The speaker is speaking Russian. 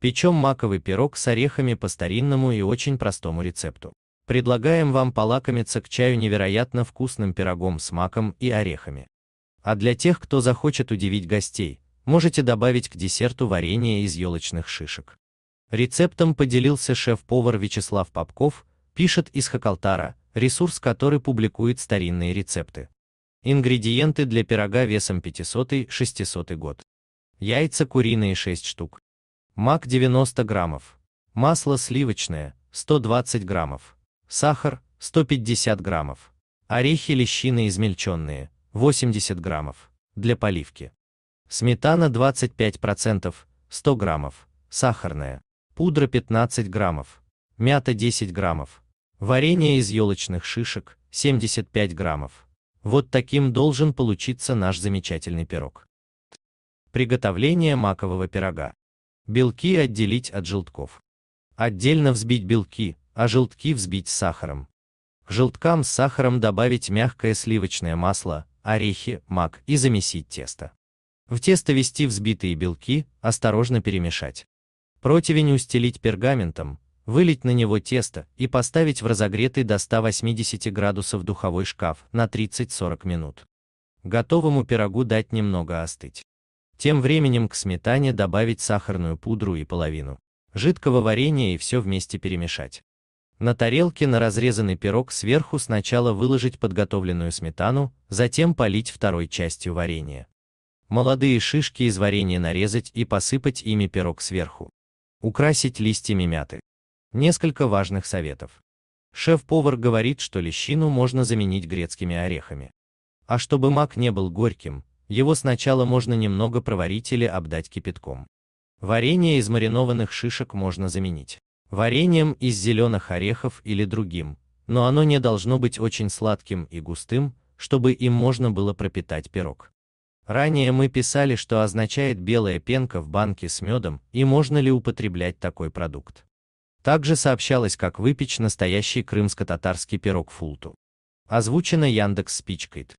Печем маковый пирог с орехами по старинному и очень простому рецепту. Предлагаем вам полакомиться к чаю невероятно вкусным пирогом с маком и орехами. А для тех, кто захочет удивить гостей, можете добавить к десерту варенье из елочных шишек. Рецептом поделился шеф-повар Вячеслав Попков, пишет из Хакалтара, ресурс который публикует старинные рецепты. Ингредиенты для пирога весом 500-600 год. Яйца куриные 6 штук мак 90 граммов, масло сливочное 120 граммов, сахар 150 граммов, орехи лещины измельченные 80 граммов, для поливки. Сметана 25%, 100 граммов, сахарная, пудра 15 граммов, мята 10 граммов, варенье из елочных шишек 75 граммов. Вот таким должен получиться наш замечательный пирог. Приготовление макового пирога. Белки отделить от желтков. Отдельно взбить белки, а желтки взбить с сахаром. К желткам с сахаром добавить мягкое сливочное масло, орехи, мак и замесить тесто. В тесто ввести взбитые белки, осторожно перемешать. Противень устелить пергаментом, вылить на него тесто и поставить в разогретый до 180 градусов духовой шкаф на 30-40 минут. Готовому пирогу дать немного остыть. Тем временем к сметане добавить сахарную пудру и половину жидкого варенья и все вместе перемешать. На тарелке на разрезанный пирог сверху сначала выложить подготовленную сметану, затем полить второй частью варенья. Молодые шишки из варенья нарезать и посыпать ими пирог сверху. Украсить листьями мяты. Несколько важных советов. Шеф-повар говорит, что лещину можно заменить грецкими орехами. А чтобы мак не был горьким, его сначала можно немного проварить или обдать кипятком. Варенье из маринованных шишек можно заменить вареньем из зеленых орехов или другим, но оно не должно быть очень сладким и густым, чтобы им можно было пропитать пирог. Ранее мы писали, что означает белая пенка в банке с медом и можно ли употреблять такой продукт. Также сообщалось, как выпечь настоящий крымско-татарский пирог фулту. Озвучено Яндекс Спичкайт.